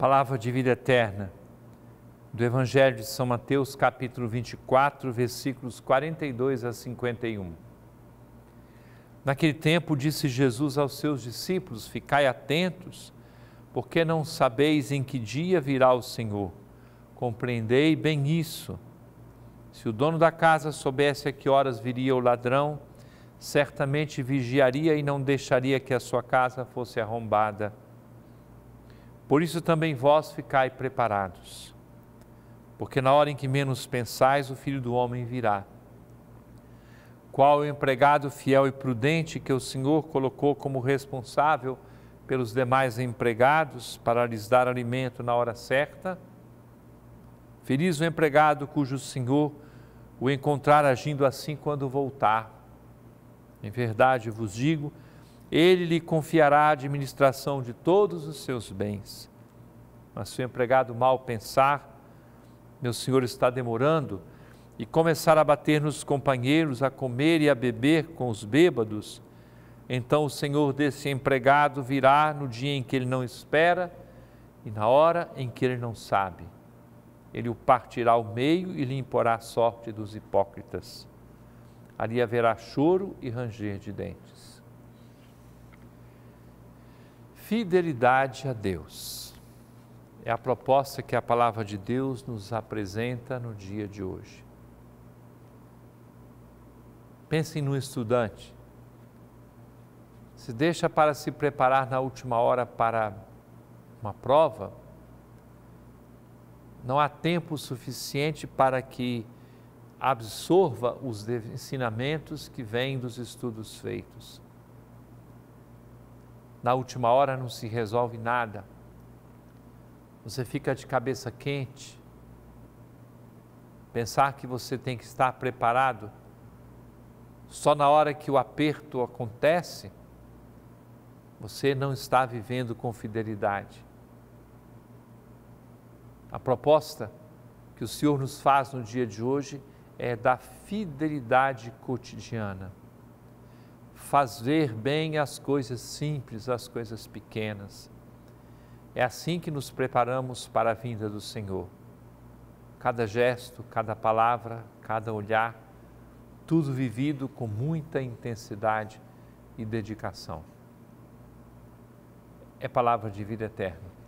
palavra de vida eterna do Evangelho de São Mateus, capítulo 24, versículos 42 a 51. Naquele tempo disse Jesus aos seus discípulos: Ficai atentos, porque não sabeis em que dia virá o Senhor. Compreendei bem isso. Se o dono da casa soubesse a que horas viria o ladrão, certamente vigiaria e não deixaria que a sua casa fosse arrombada. Por isso também vós ficai preparados, porque na hora em que menos pensais, o filho do homem virá. Qual o empregado fiel e prudente que o Senhor colocou como responsável pelos demais empregados para lhes dar alimento na hora certa? Feliz o empregado cujo Senhor o encontrar agindo assim quando voltar. Em verdade vos digo, ele lhe confiará a administração de todos os seus bens. Mas se o empregado mal pensar, meu senhor está demorando, e começar a bater nos companheiros, a comer e a beber com os bêbados, então o senhor desse empregado virá no dia em que ele não espera e na hora em que ele não sabe. Ele o partirá ao meio e lhe imporá a sorte dos hipócritas. Ali haverá choro e ranger de dentes fidelidade a Deus. É a proposta que a palavra de Deus nos apresenta no dia de hoje. Pensem no estudante. Se deixa para se preparar na última hora para uma prova, não há tempo suficiente para que absorva os ensinamentos que vêm dos estudos feitos na última hora não se resolve nada. Você fica de cabeça quente. Pensar que você tem que estar preparado só na hora que o aperto acontece, você não está vivendo com fidelidade. A proposta que o Senhor nos faz no dia de hoje é da fidelidade cotidiana faz ver bem as coisas simples, as coisas pequenas. É assim que nos preparamos para a vinda do Senhor. Cada gesto, cada palavra, cada olhar, tudo vivido com muita intensidade e dedicação. É palavra de vida eterna.